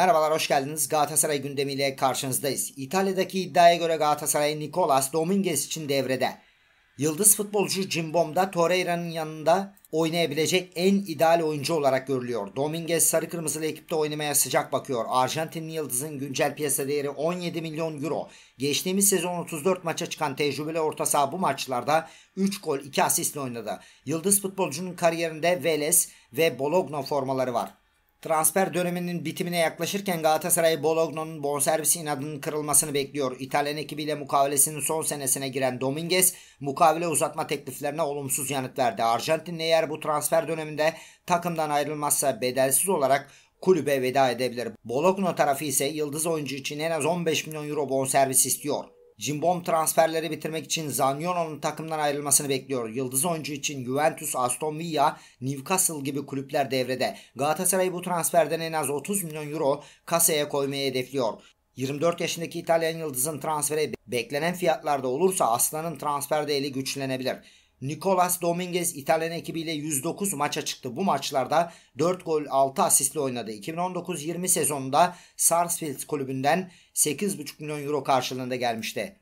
Merhabalar hoş geldiniz. Galatasaray gündemiyle karşınızdayız. İtalya'daki iddiaya göre Galatasaray Nicolas Dominguez için devrede. Yıldız futbolcu Cimbom'da Torreira'nın yanında oynayabilecek en ideal oyuncu olarak görülüyor. Dominguez sarı kırmızılı ekipte oynamaya sıcak bakıyor. Arjantinli Yıldız'ın güncel piyasa değeri 17 milyon euro. Geçtiğimiz sezon 34 maça çıkan tecrübeli orta saha bu maçlarda 3 gol 2 asistle oynadı. Yıldız futbolcunun kariyerinde Vélez ve Bologna formaları var. Transfer döneminin bitimine yaklaşırken Galatasaray Bologno'nun bonservis inadının kırılmasını bekliyor. İtalyan ekibiyle mukavelesinin son senesine giren Dominguez mukavele uzatma tekliflerine olumsuz yanıt verdi. Arjantin eğer bu transfer döneminde takımdan ayrılmazsa bedelsiz olarak kulübe veda edebilir. Bologna tarafı ise yıldız oyuncu için en az 15 milyon euro bonservis istiyor. Jimbom transferleri bitirmek için Zaniolo'nun takımdan ayrılmasını bekliyor. Yıldız oyuncu için Juventus, Aston Villa, Newcastle gibi kulüpler devrede. Galatasaray bu transferden en az 30 milyon euro kasaya koymayı hedefliyor. 24 yaşındaki İtalyan yıldızın transferi beklenen fiyatlarda olursa Aslan'ın transfer değeri güçlenebilir. Nicolas Dominguez İtalyan ekibiyle 109 maça çıktı. Bu maçlarda 4 gol 6 asistle oynadı. 2019-20 sezonunda Sarsfield kulübünden 8,5 milyon euro karşılığında gelmişti.